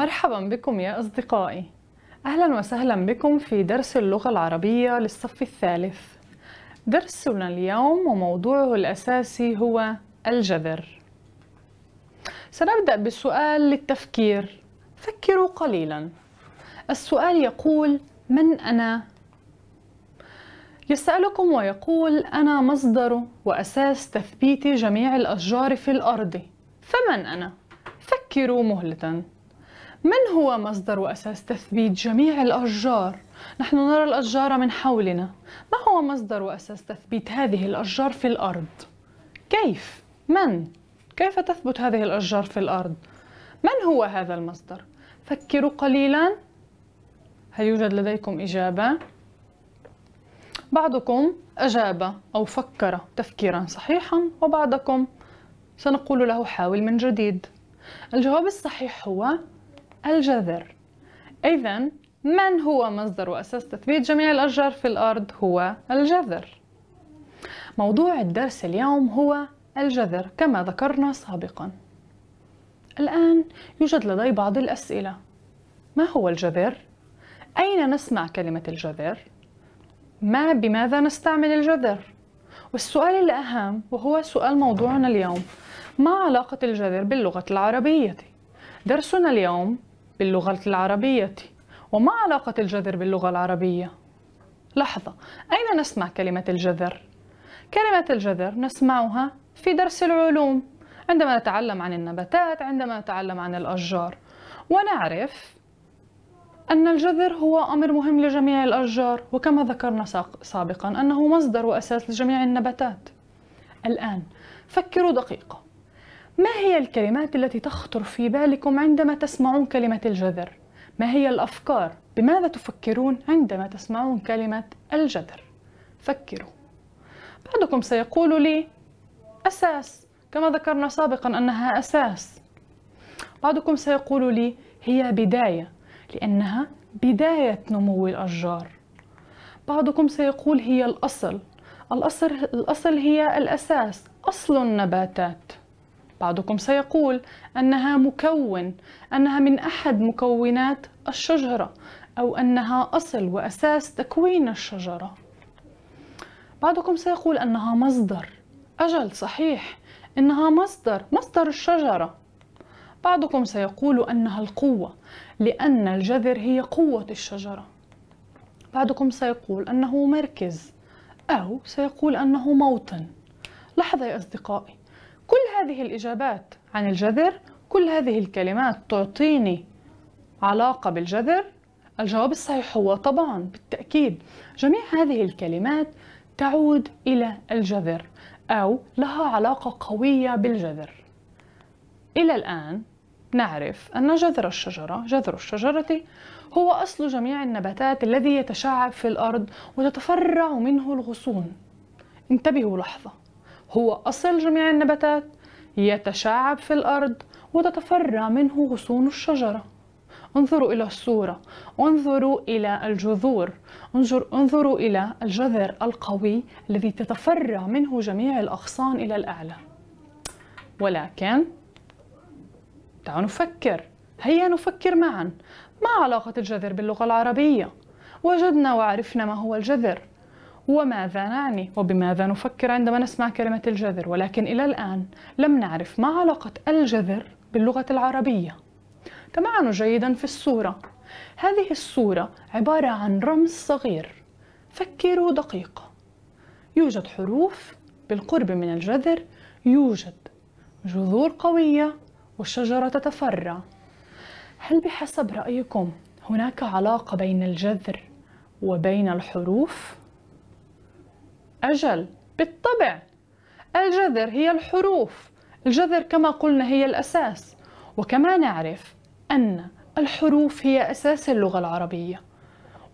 مرحبا بكم يا أصدقائي أهلا وسهلا بكم في درس اللغة العربية للصف الثالث درسنا اليوم وموضوعه الأساسي هو الجذر سنبدأ بسؤال للتفكير فكروا قليلا السؤال يقول من أنا؟ يسألكم ويقول أنا مصدر وأساس تثبيت جميع الأشجار في الأرض فمن أنا؟ فكروا مهلة من هو مصدر وأساس تثبيت جميع الأشجار؟ نحن نرى الأشجار من حولنا ما هو مصدر وأساس تثبيت هذه الأشجار في الأرض؟ كيف؟ من؟ كيف تثبت هذه الأشجار في الأرض؟ من هو هذا المصدر؟ فكروا قليلا هل يوجد لديكم إجابة؟ بعضكم أجاب أو فكر تفكيرا صحيحا وبعضكم سنقول له حاول من جديد الجواب الصحيح هو الجذر إذا من هو مصدر وأساس تثبيت جميع الأشجار في الأرض هو الجذر موضوع الدرس اليوم هو الجذر كما ذكرنا سابقا الآن يوجد لدي بعض الأسئلة ما هو الجذر؟ أين نسمع كلمة الجذر؟ ما بماذا نستعمل الجذر؟ والسؤال الأهم وهو سؤال موضوعنا اليوم ما علاقة الجذر باللغة العربية؟ درسنا اليوم باللغة العربية وما علاقة الجذر باللغة العربية؟ لحظة أين نسمع كلمة الجذر؟ كلمة الجذر نسمعها في درس العلوم عندما نتعلم عن النباتات عندما نتعلم عن الأشجار ونعرف أن الجذر هو أمر مهم لجميع الأشجار وكما ذكرنا سابقا أنه مصدر وأساس لجميع النباتات الآن فكروا دقيقة ما هي الكلمات التي تخطر في بالكم عندما تسمعون كلمة الجذر؟ ما هي الأفكار؟ بماذا تفكرون عندما تسمعون كلمة الجذر؟ فكروا بعضكم سيقول لي أساس كما ذكرنا سابقا أنها أساس بعضكم سيقول لي هي بداية لأنها بداية نمو الأشجار بعضكم سيقول هي الأصل الأصل, الأصل هي الأساس أصل النباتات بعضكم سيقول أنها مكون أنها من أحد مكونات الشجرة أو أنها أصل وأساس تكوين الشجرة بعضكم سيقول أنها مصدر أجل صحيح إنها مصدر مصدر الشجرة بعضكم سيقول أنها القوة لأن الجذر هي قوة الشجرة بعضكم سيقول أنه مركز أو سيقول أنه موطن لحظة يا أصدقائي كل هذه الإجابات عن الجذر كل هذه الكلمات تعطيني علاقة بالجذر الجواب الصحيح هو طبعا بالتأكيد جميع هذه الكلمات تعود إلى الجذر أو لها علاقة قوية بالجذر إلى الآن نعرف أن جذر الشجرة جذر الشجرة هو أصل جميع النباتات الذي يتشعب في الأرض وتتفرع منه الغصون انتبهوا لحظة هو أصل جميع النباتات يتشعب في الأرض وتتفرع منه غصون الشجرة انظروا إلى الصورة انظروا إلى الجذور انظر انظروا إلى الجذر القوي الذي تتفرع منه جميع الأغصان إلى الأعلى ولكن تعالوا نفكر هيا نفكر معا ما علاقة الجذر باللغة العربية وجدنا وعرفنا ما هو الجذر وماذا نعني وبماذا نفكر عندما نسمع كلمة الجذر ولكن إلى الآن لم نعرف ما علاقة الجذر باللغة العربية تمعنوا جيدا في الصورة هذه الصورة عبارة عن رمز صغير فكروا دقيقة يوجد حروف بالقرب من الجذر يوجد جذور قوية والشجرة تتفرع هل بحسب رأيكم هناك علاقة بين الجذر وبين الحروف؟ أجل بالطبع الجذر هي الحروف الجذر كما قلنا هي الأساس وكما نعرف أن الحروف هي أساس اللغة العربية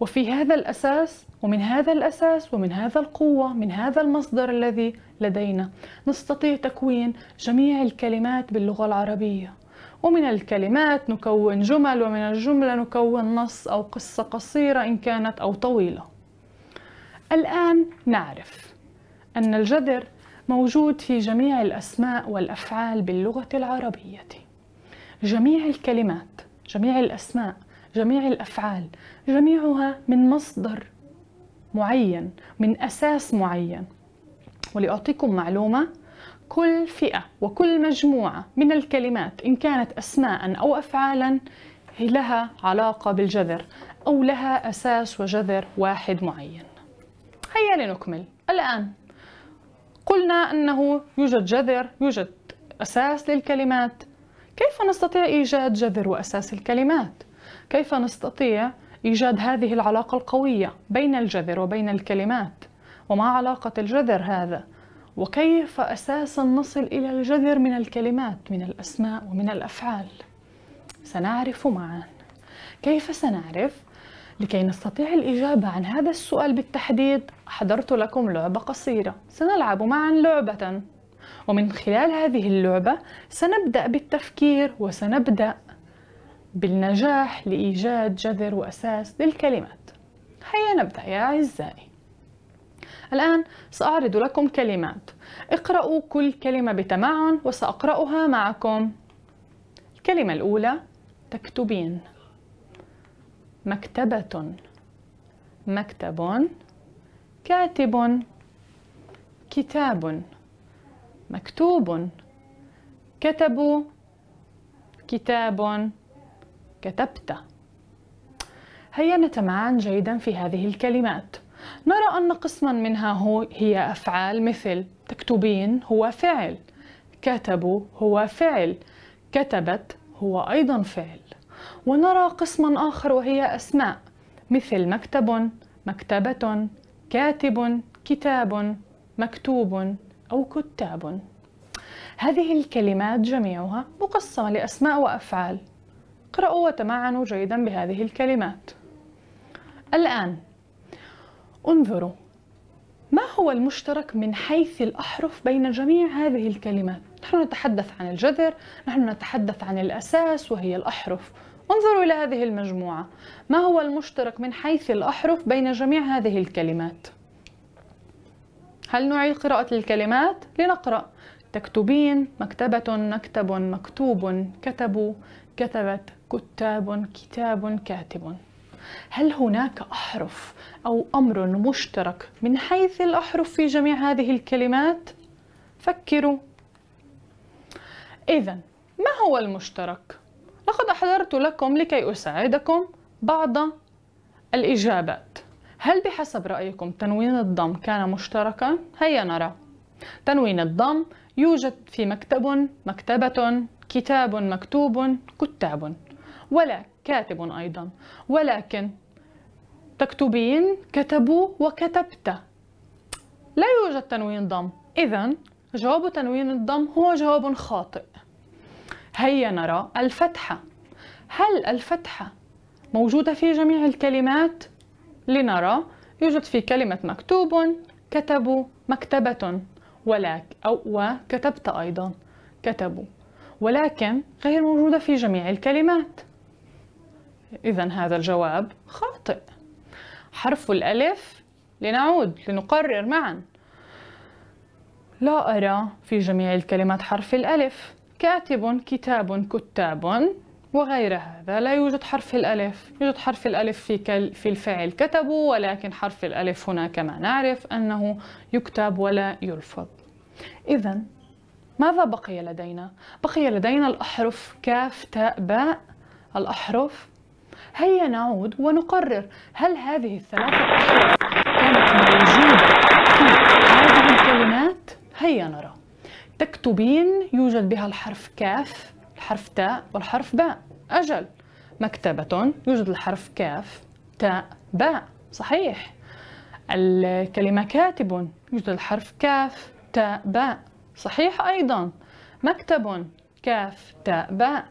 وفي هذا الأساس ومن هذا الأساس ومن هذا القوة من هذا المصدر الذي لدينا نستطيع تكوين جميع الكلمات باللغة العربية ومن الكلمات نكون جمل ومن الجملة نكون نص أو قصة قصيرة إن كانت أو طويلة الآن نعرف أن الجذر موجود في جميع الأسماء والأفعال باللغة العربية جميع الكلمات جميع الأسماء جميع الأفعال جميعها من مصدر معين من أساس معين ولأعطيكم معلومة كل فئة وكل مجموعة من الكلمات إن كانت أسماء أو أفعالا لها علاقة بالجذر أو لها أساس وجذر واحد معين هيا لنكمل الآن قلنا أنه يوجد جذر يوجد أساس للكلمات كيف نستطيع إيجاد جذر وأساس الكلمات؟ كيف نستطيع إيجاد هذه العلاقة القوية بين الجذر وبين الكلمات؟ وما علاقة الجذر هذا؟ وكيف أساسا نصل إلى الجذر من الكلمات من الأسماء ومن الأفعال؟ سنعرف معا كيف سنعرف لكي نستطيع الإجابة عن هذا السؤال بالتحديد حضرت لكم لعبة قصيرة سنلعب معا لعبة ومن خلال هذه اللعبة سنبدأ بالتفكير وسنبدأ بالنجاح لإيجاد جذر وأساس للكلمات هيا نبدأ يا أعزائي الآن سأعرض لكم كلمات اقرأوا كل كلمة بتمعن وسأقرأها معكم الكلمة الأولى تكتبين مكتبة مكتب كاتب كتاب مكتوب كتبوا كتاب كتبت هيا نتمعن جيدا في هذه الكلمات نرى أن قسما منها هو هي أفعال مثل تكتبين هو فعل كتبوا هو فعل كتبت هو أيضا فعل ونرى قسما آخر وهي أسماء مثل مكتب مكتبة كاتب كتاب مكتوب أو كتاب هذه الكلمات جميعها مقسمة لأسماء وأفعال اقرأوا وتمعنوا جيدا بهذه الكلمات الآن انظروا ما هو المشترك من حيث الأحرف بين جميع هذه الكلمات؟ نحن نتحدث عن الجذر، نحن نتحدث عن الأساس وهي الأحرف انظروا إلى هذه المجموعة ما هو المشترك من حيث الأحرف بين جميع هذه الكلمات؟ هل نعيد قراءة الكلمات؟ لنقرأ تكتبين مكتبة مكتب مكتوب كتبوا كتبت كتاب كتاب كاتب هل هناك أحرف أو أمر مشترك من حيث الأحرف في جميع هذه الكلمات؟ فكروا إذا ما هو المشترك؟ لقد أحضرت لكم لكي أساعدكم بعض الإجابات هل بحسب رأيكم تنوين الضم كان مشتركا؟ هيا نرى تنوين الضم يوجد في مكتب مكتبة كتاب مكتوب كتاب ولا كاتب أيضا ولكن تكتبين كتبوا وكتبت لا يوجد تنوين ضم إذا جواب تنوين الضم هو جواب خاطئ هيا نرى الفتحة هل الفتحة موجودة في جميع الكلمات؟ لنرى يوجد في كلمة مكتوب كتبوا مكتبة ولك أو وكتبت أيضا كتبوا ولكن غير موجودة في جميع الكلمات إذا هذا الجواب خاطئ حرف الألف لنعود لنقرر معا لا أرى في جميع الكلمات حرف الألف كاتب كتاب كتاب وغير هذا لا يوجد حرف الألف يوجد حرف الألف في, كل في الفعل كتبوا ولكن حرف الألف هنا كما نعرف أنه يكتب ولا يلفظ إذا ماذا بقي لدينا؟ بقي لدينا الأحرف كاف تاء باء الأحرف هيا نعود ونقرر هل هذه الثلاثة أحرف كانت موجودة في هذه الكلمات؟ هيا نرى تكتبين يوجد بها الحرف كاف الحرف تاء والحرف باء أجل مكتبة يوجد الحرف كاف تاء باء صحيح الكلمة كاتب يوجد الحرف كاف تاء باء صحيح أيضا مكتب كاف تاء باء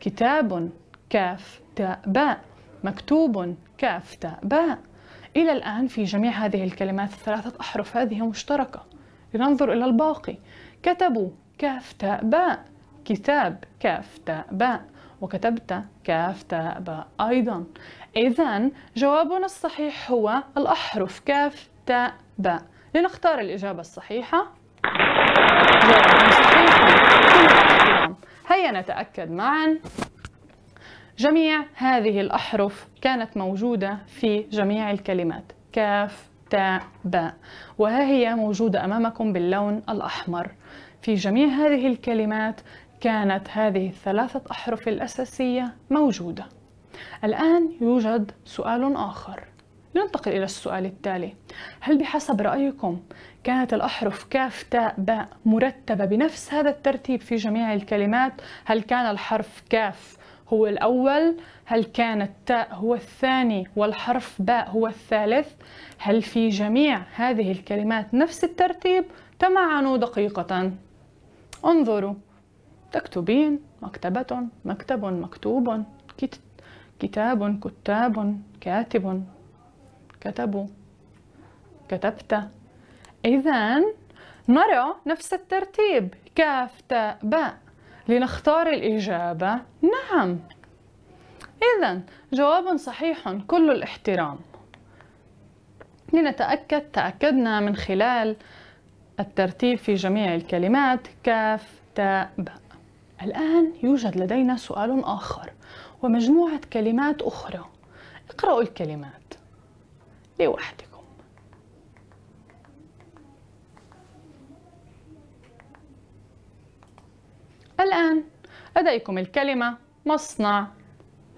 كتاب كاف تاء باء مكتوب كاف تاء باء إلى الآن في جميع هذه الكلمات الثلاثة أحرف هذه مشتركة لننظر إلى الباقي كتبوا كاف تاء باء كتاب كاف تاء باء وكتبت كاف تاء باء أيضا إذا جوابنا الصحيح هو الأحرف كاف تاء باء لنختار الإجابة الصحيحة جواب صحيح هيا نتأكد معا جميع هذه الأحرف كانت موجودة في جميع الكلمات كاف تاء باء وها هي موجودة أمامكم باللون الأحمر في جميع هذه الكلمات كانت هذه الثلاثة أحرف الأساسية موجودة الآن يوجد سؤال آخر لننتقل إلى السؤال التالي هل بحسب رأيكم كانت الأحرف كاف تاء باء مرتبة بنفس هذا الترتيب في جميع الكلمات؟ هل كان الحرف كاف هو الأول؟ هل كان التاء هو الثاني والحرف باء هو الثالث؟ هل في جميع هذه الكلمات نفس الترتيب؟ تمعنوا دقيقة انظروا تكتبين مكتبة مكتب مكتوب كتاب كتاب كاتب كتبوا كتبت إذا نرى نفس الترتيب كاف تاء باء لنختار الإجابة نعم إذا جواب صحيح كل الاحترام لنتأكد تأكدنا من خلال الترتيب في جميع الكلمات كاف تاء باء الآن يوجد لدينا سؤال آخر ومجموعة كلمات أخرى اقرأوا الكلمات لوحدكم الآن لديكم الكلمة مصنع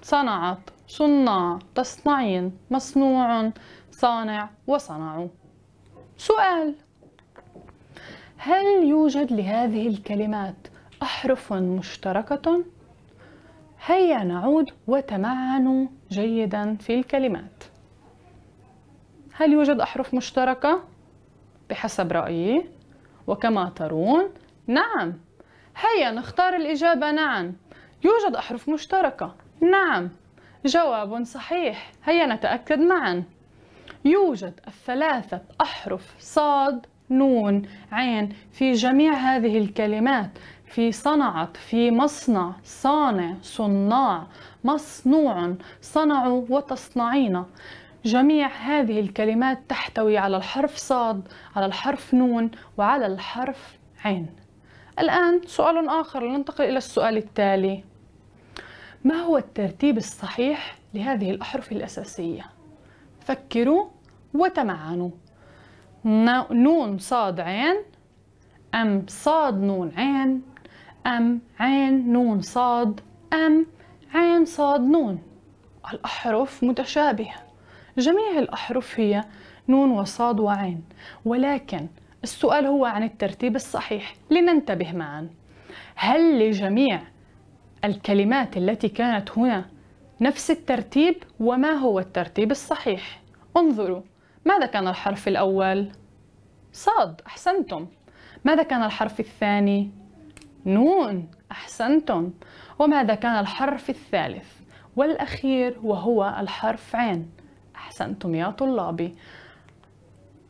صنعت صناع تصنعين مصنوع صانع وصنعوا سؤال هل يوجد لهذه الكلمات أحرف مشتركة؟ هيا نعود وتمعنوا جيدا في الكلمات هل يوجد أحرف مشتركة؟ بحسب رأيي وكما ترون نعم هيا نختار الإجابة نعم يوجد أحرف مشتركة نعم جواب صحيح هيا نتأكد معا يوجد الثلاثة أحرف صاد نون عين في جميع هذه الكلمات في صنعت في مصنع صانع صناع مصنوع صنعوا وتصنعين جميع هذه الكلمات تحتوي على الحرف صاد على الحرف نون وعلى الحرف عين الآن سؤال آخر لننتقل إلى السؤال التالي ما هو الترتيب الصحيح لهذه الأحرف الأساسية؟ فكروا وتمعنوا نون صاد عين أم صاد نون عين أم عين نون صاد أم عين صاد نون الأحرف متشابهة جميع الأحرف هي نون وصاد وعين ولكن السؤال هو عن الترتيب الصحيح لننتبه معا هل لجميع الكلمات التي كانت هنا نفس الترتيب وما هو الترتيب الصحيح انظروا ماذا كان الحرف الأول؟ صاد أحسنتم ماذا كان الحرف الثاني؟ نون أحسنتم وماذا كان الحرف الثالث؟ والأخير وهو الحرف عين أحسنتم يا طلابي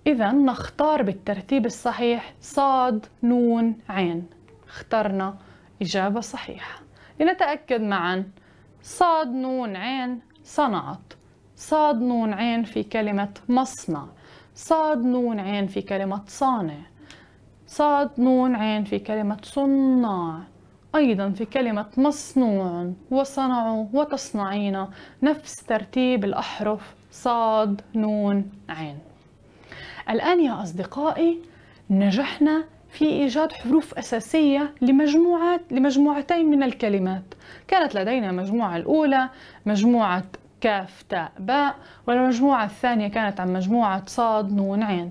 إذا نختار بالترتيب الصحيح صاد نون عين اخترنا إجابة صحيحة لنتأكد معا صاد نون عين صنعت صاد نون عين في كلمة مصنع صاد نون عين في كلمة صانع صاد نون عين في كلمة صناع أيضا في كلمة مصنوع وصنعوا وتصنعين نفس ترتيب الأحرف صاد نون عين الآن يا أصدقائي نجحنا في إيجاد حروف أساسية لمجموعات لمجموعتين من الكلمات كانت لدينا مجموعة الأولى مجموعة كاف تاء باء والمجموعة الثانية كانت عن مجموعة صاد نون عين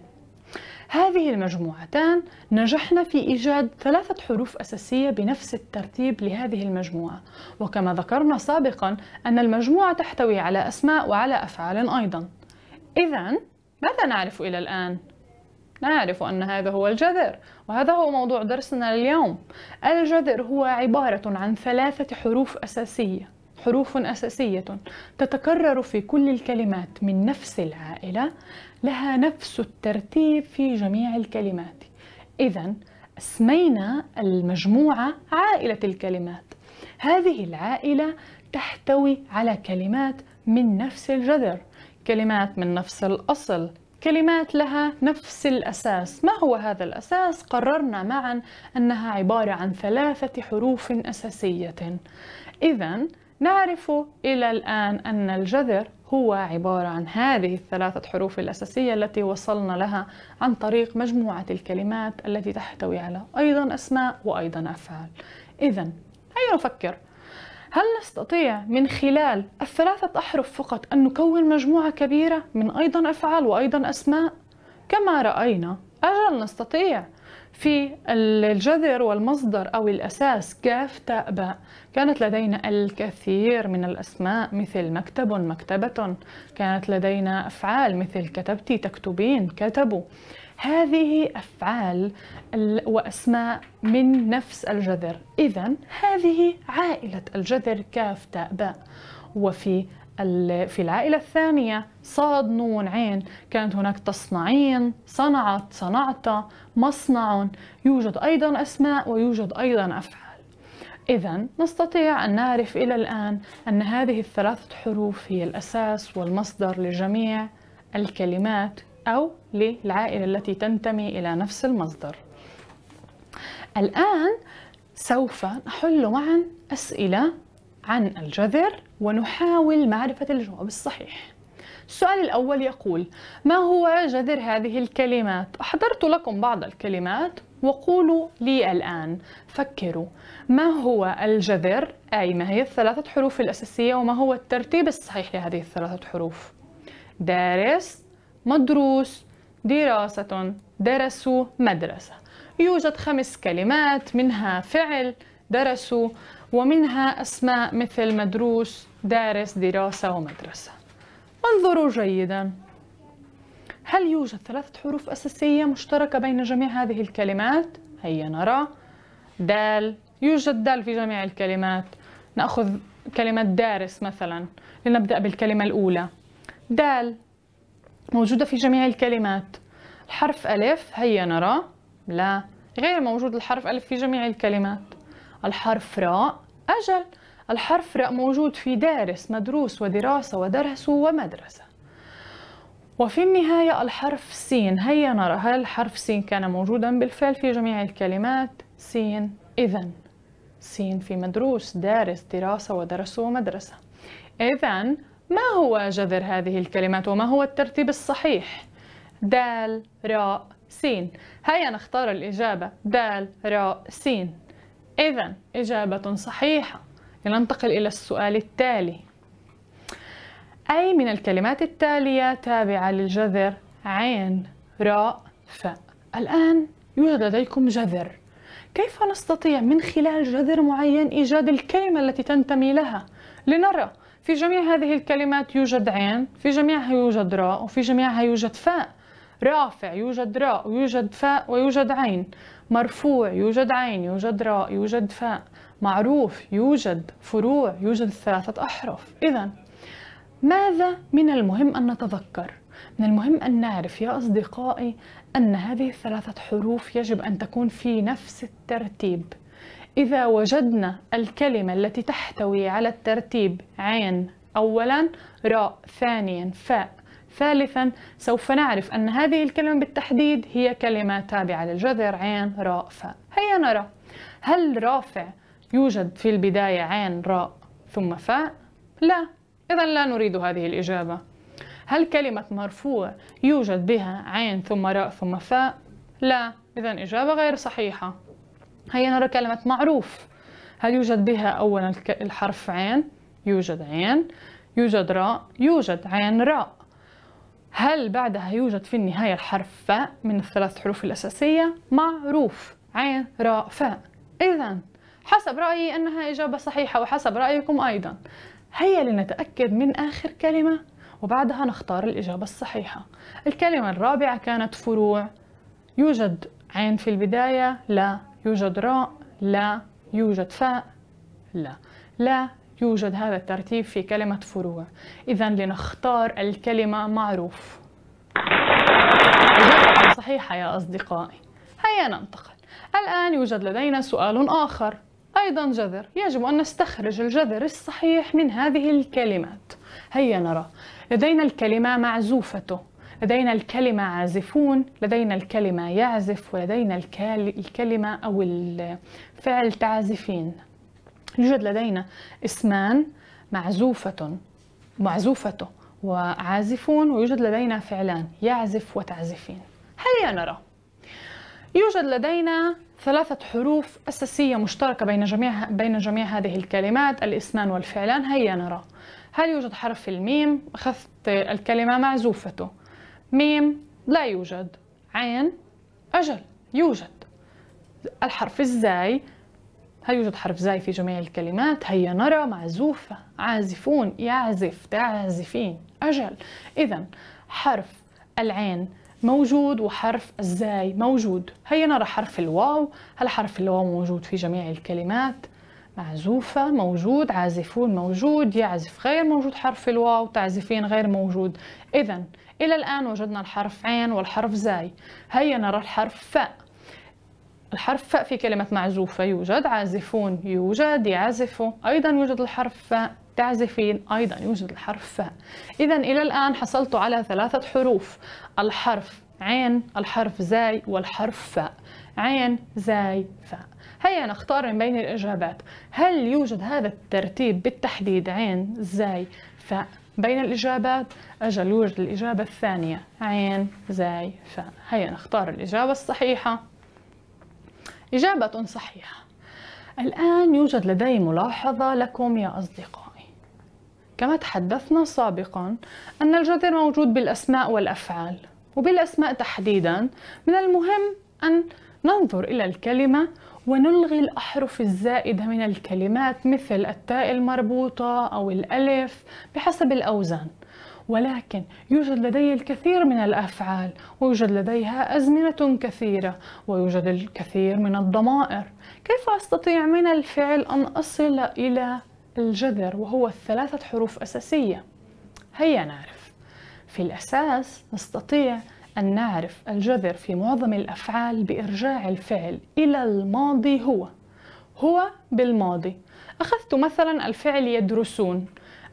هذه المجموعتان نجحنا في إيجاد ثلاثة حروف أساسية بنفس الترتيب لهذه المجموعة وكما ذكرنا سابقا أن المجموعة تحتوي على أسماء وعلى أفعال أيضا إذا ماذا نعرف إلى الآن؟ نعرف أن هذا هو الجذر وهذا هو موضوع درسنا اليوم الجذر هو عبارة عن ثلاثة حروف أساسية حروف أساسية تتكرر في كل الكلمات من نفس العائلة لها نفس الترتيب في جميع الكلمات إذا اسمينا المجموعة عائلة الكلمات هذه العائلة تحتوي على كلمات من نفس الجذر كلمات من نفس الأصل كلمات لها نفس الأساس ما هو هذا الأساس؟ قررنا معا أنها عبارة عن ثلاثة حروف أساسية إذا نعرف إلى الآن أن الجذر هو عبارة عن هذه الثلاثة حروف الأساسية التي وصلنا لها عن طريق مجموعة الكلمات التي تحتوي على أيضا أسماء وأيضا أفعال إذا هيا نفكر هل نستطيع من خلال الثلاثة أحرف فقط أن نكون مجموعة كبيرة من أيضا أفعال وأيضا أسماء؟ كما رأينا أجل نستطيع في الجذر والمصدر أو الأساس كاف تاء باء كانت لدينا الكثير من الأسماء مثل مكتب مكتبة كانت لدينا أفعال مثل كتبتي تكتبين كتبوا هذه أفعال وأسماء من نفس الجذر إذا هذه عائلة الجذر كاف تاء باء وفي في العائلة الثانية صاد نون عين كانت هناك تصنعين صنعت صنعت مصنع يوجد أيضا أسماء ويوجد أيضا أفعال إذا نستطيع أن نعرف إلى الآن أن هذه الثلاثة حروف هي الأساس والمصدر لجميع الكلمات أو للعائلة التي تنتمي إلى نفس المصدر الآن سوف نحل معا أسئلة عن الجذر ونحاول معرفة الجواب الصحيح السؤال الأول يقول ما هو جذر هذه الكلمات؟ أحضرت لكم بعض الكلمات وقولوا لي الآن فكروا ما هو الجذر؟ أي ما هي الثلاثة حروف الأساسية وما هو الترتيب الصحيح لهذه الثلاثة حروف؟ دارس مدروس دراسة درسوا مدرسة يوجد خمس كلمات منها فعل درسوا ومنها أسماء مثل مدروس دارس دراسة ومدرسة انظروا جيدا هل يوجد ثلاثة حروف أساسية مشتركة بين جميع هذه الكلمات؟ هيا نرى دال يوجد دال في جميع الكلمات نأخذ كلمة دارس مثلا لنبدأ بالكلمة الأولى دال موجودة في جميع الكلمات الحرف ألف هيا نرى لا غير موجود الحرف ألف في جميع الكلمات الحرف راء أجل الحرف راء موجود في دارس مدروس ودراسة ودرس ومدرسة وفي النهاية الحرف سين هيا نرى هل الحرف سين كان موجودا بالفعل في جميع الكلمات سين إذا سين في مدروس دارس دراسة ودرس ومدرسة إذا ما هو جذر هذه الكلمات وما هو الترتيب الصحيح دال راء سين هيا نختار الإجابة دال راء سين إذا إجابة صحيحة لننتقل إلى السؤال التالي أي من الكلمات التالية تابعة للجذر عين راء فاء الآن يوجد لديكم جذر كيف نستطيع من خلال جذر معين إيجاد الكلمة التي تنتمي لها لنرى في جميع هذه الكلمات يوجد عين في جميعها يوجد راء وفي جميعها يوجد فاء رافع يوجد راء ويوجد فاء ويوجد عين مرفوع يوجد عين يوجد راء يوجد فاء معروف يوجد فروع يوجد ثلاثة أحرف إذا ماذا من المهم أن نتذكر؟ من المهم أن نعرف يا أصدقائي أن هذه الثلاثة حروف يجب أن تكون في نفس الترتيب إذا وجدنا الكلمة التي تحتوي على الترتيب عين أولا راء ثانيا فاء ثالثا سوف نعرف أن هذه الكلمة بالتحديد هي كلمة تابعة للجذر عين راء فاء هيا نرى هل رافع يوجد في البداية عين راء ثم فاء؟ لا إذا لا نريد هذه الإجابة هل كلمة مرفوع يوجد بها عين ثم راء ثم فاء؟ لا إذا إجابة غير صحيحة هيا نرى كلمة معروف هل يوجد بها أولا الحرف عين؟ يوجد عين يوجد راء يوجد عين راء هل بعدها يوجد في النهاية الحرف فاء من الثلاث حروف الأساسية؟ معروف عين راء فاء إذا حسب رأيي أنها إجابة صحيحة وحسب رأيكم أيضا هيا لنتأكد من آخر كلمة وبعدها نختار الإجابة الصحيحة الكلمة الرابعة كانت فروع يوجد عين في البداية لا يوجد راء لا يوجد فاء لا لا يوجد هذا الترتيب في كلمة فروع إذا لنختار الكلمة معروف صحيحة يا أصدقائي هيا ننتقل الآن يوجد لدينا سؤال آخر أيضا جذر يجب أن نستخرج الجذر الصحيح من هذه الكلمات هيا نرى لدينا الكلمة معزوفته لدينا الكلمة عازفون لدينا الكلمة يعزف ولدينا الكلمة أو الفعل تعزفين يوجد لدينا اسمان معزوفة معزوفة وعازفون ويوجد لدينا فعلان يعزف وتعزفين هيا نرى يوجد لدينا ثلاثة حروف أساسية مشتركة بين جميع بين جميع هذه الكلمات الاسمان والفعلان هيا نرى هل يوجد حرف الميم أخذت الكلمة معزوفته ميم لا يوجد عين أجل يوجد الحرف الزاي هل يوجد حرف زاي في جميع الكلمات هيا نرى معزوفة عازفون يعزف تعزفين أجل إذا حرف العين موجود وحرف الزاي موجود هيا نرى حرف الواو هل حرف الواو موجود في جميع الكلمات معزوفة موجود عازفون موجود يعزف غير موجود حرف الواو تعزفين غير موجود إذا إلى الآن وجدنا الحرف عين والحرف زاي هيا نرى الحرف فاء الحرف فاء في كلمة معزوفة يوجد عازفون يوجد يعزفوا أيضا يوجد الحرف فاء تعزفين أيضا يوجد الحرف فاء إذا إلى الآن حصلت على ثلاثة حروف الحرف عين الحرف زاي والحرف فاء عين زاي فاء هيا نختار من بين الإجابات هل يوجد هذا الترتيب بالتحديد عين زاي فاء بين الإجابات أجل يوجد الإجابة الثانية عين زاي فاء هيا نختار الإجابة الصحيحة إجابة صحيحة الآن يوجد لدي ملاحظة لكم يا أصدقائي كما تحدثنا سابقا أن الجذر موجود بالأسماء والأفعال وبالأسماء تحديدا من المهم أن ننظر إلى الكلمة ونلغي الأحرف الزائدة من الكلمات مثل التاء المربوطة أو الألف بحسب الأوزان ولكن يوجد لدي الكثير من الأفعال ويوجد لديها أزمنة كثيرة ويوجد الكثير من الضمائر كيف أستطيع من الفعل أن أصل إلى الجذر وهو الثلاثة حروف أساسية هيا نعرف في الأساس نستطيع أن نعرف الجذر في معظم الأفعال بإرجاع الفعل إلى الماضي هو هو بالماضي أخذت مثلا الفعل يدرسون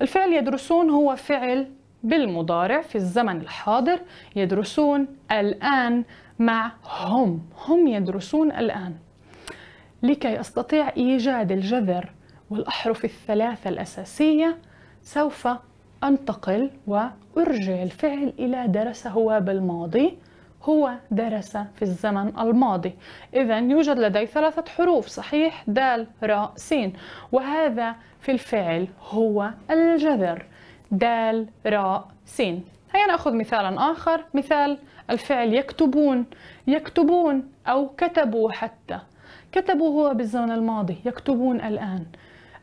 الفعل يدرسون هو فعل بالمضارع في الزمن الحاضر يدرسون الآن مع هم هم يدرسون الآن لكي أستطيع إيجاد الجذر والأحرف الثلاثة الأساسية سوف أنتقل وأرجع الفعل إلى درس هو بالماضي هو درس في الزمن الماضي إذا يوجد لدي ثلاثة حروف صحيح دال راء سين وهذا في الفعل هو الجذر دال راء سين هيا نأخذ مثالا آخر مثال الفعل يكتبون يكتبون أو كتبوا حتى كتبوا هو بالزمن الماضي يكتبون الآن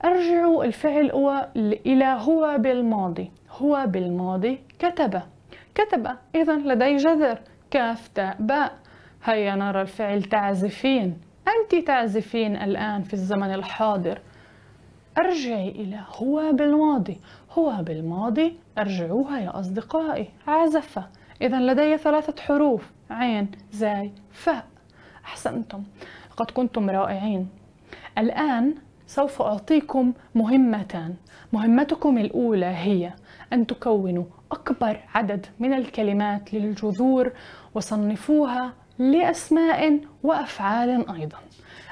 أرجعوا الفعل هو إلى هو بالماضي هو بالماضي كتب كتب إذا لدي جذر كاف تاء باء هيا نرى الفعل تعزفين أنت تعزفين الآن في الزمن الحاضر أرجعي إلى هو بالماضي هو بالماضي أرجعوها يا أصدقائي عزفة إذا لدي ثلاثة حروف عين زاي فاء أحسنتم لقد كنتم رائعين الآن سوف أعطيكم مهمتان مهمتكم الأولى هي أن تكونوا أكبر عدد من الكلمات للجذور وصنفوها لأسماء وأفعال أيضا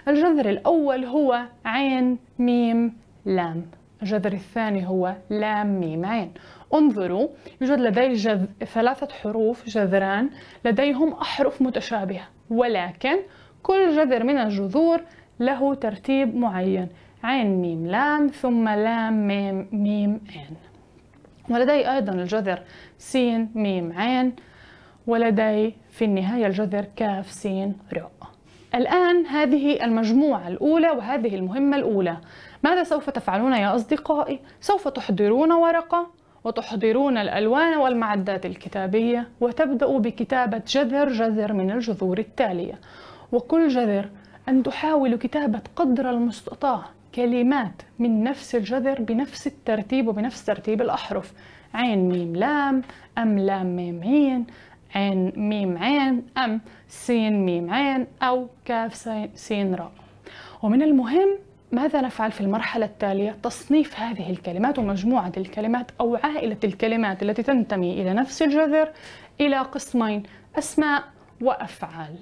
الجذر الأول هو عين ميم لام الجذر الثاني هو لام ميمين انظروا يوجد لدي جذ... ثلاثة حروف جذران لديهم أحرف متشابهة ولكن كل جذر من الجذور له ترتيب معين عين ميم لام ثم لام ميم ميم عين ولدي أيضا الجذر سين ميم عين ولدي في النهاية الجذر كاف سين ر الآن هذه المجموعة الأولى وهذه المهمة الأولى ماذا سوف تفعلون يا أصدقائي؟ سوف تحضرون ورقة وتحضرون الألوان والمعدات الكتابية وتبدأ بكتابة جذر جذر من الجذور التالية وكل جذر أن تحاول كتابة قدر المستطاع كلمات من نفس الجذر بنفس الترتيب وبنفس ترتيب الأحرف عين ميم لام أم لام ميم عين عين ميم عين أم سين ميم عين أو كاف سين راء ومن المهم ماذا نفعل في المرحلة التالية؟ تصنيف هذه الكلمات ومجموعة الكلمات أو عائلة الكلمات التي تنتمي إلى نفس الجذر إلى قسمين أسماء وأفعال.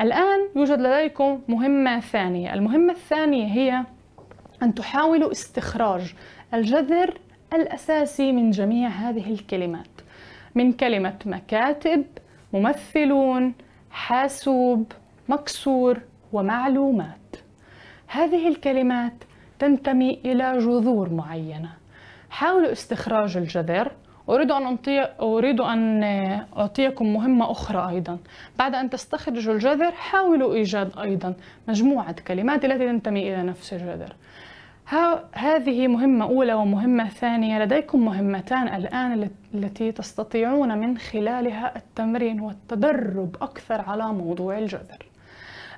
الآن يوجد لديكم مهمة ثانية، المهمة الثانية هي أن تحاولوا استخراج الجذر الأساسي من جميع هذه الكلمات. من كلمة مكاتب، ممثلون، حاسوب، مكسور، ومعلومات. هذه الكلمات تنتمي إلى جذور معينة حاولوا استخراج الجذر أريد أن أنطي... أريد أن أعطيكم مهمة أخرى أيضا بعد أن تستخرجوا الجذر حاولوا إيجاد أيضا مجموعة كلمات التي تنتمي إلى نفس الجذر ها... هذه مهمة أولى ومهمة ثانية لديكم مهمتان الآن التي تستطيعون من خلالها التمرين والتدرب أكثر على موضوع الجذر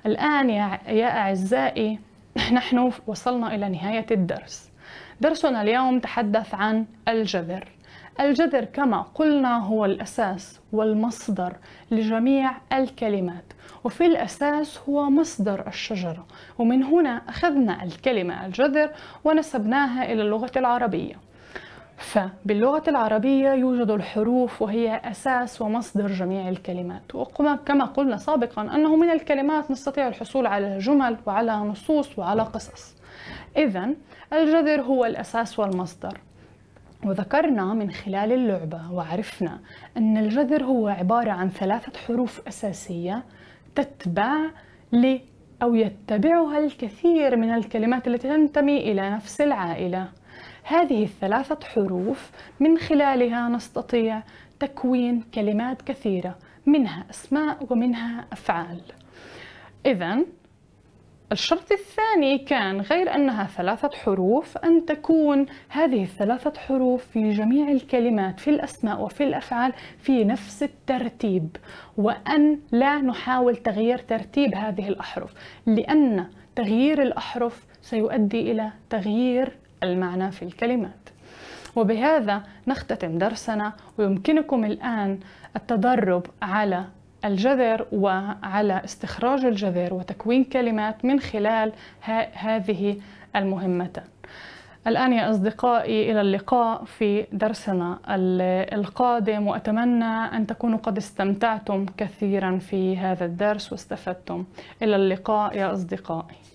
الآن يا, يا أعزائي نحن وصلنا إلى نهاية الدرس درسنا اليوم تحدث عن الجذر الجذر كما قلنا هو الأساس والمصدر لجميع الكلمات وفي الأساس هو مصدر الشجرة ومن هنا أخذنا الكلمة الجذر ونسبناها إلى اللغة العربية فباللغة العربية يوجد الحروف وهي أساس ومصدر جميع الكلمات وكما قلنا سابقا أنه من الكلمات نستطيع الحصول على جمل وعلى نصوص وعلى قصص إذا الجذر هو الأساس والمصدر وذكرنا من خلال اللعبة وعرفنا أن الجذر هو عبارة عن ثلاثة حروف أساسية تتبع ل أو يتبعها الكثير من الكلمات التي تنتمي إلى نفس العائلة هذه الثلاثة حروف من خلالها نستطيع تكوين كلمات كثيرة منها أسماء ومنها أفعال إذا الشرط الثاني كان غير أنها ثلاثة حروف أن تكون هذه الثلاثة حروف في جميع الكلمات في الأسماء وفي الأفعال في نفس الترتيب وأن لا نحاول تغيير ترتيب هذه الأحرف لأن تغيير الأحرف سيؤدي إلى تغيير المعنى في الكلمات وبهذا نختتم درسنا ويمكنكم الآن التدرب على الجذر وعلى استخراج الجذر وتكوين كلمات من خلال هذه المهمتان الآن يا أصدقائي إلى اللقاء في درسنا القادم وأتمنى أن تكونوا قد استمتعتم كثيرا في هذا الدرس واستفدتم إلى اللقاء يا أصدقائي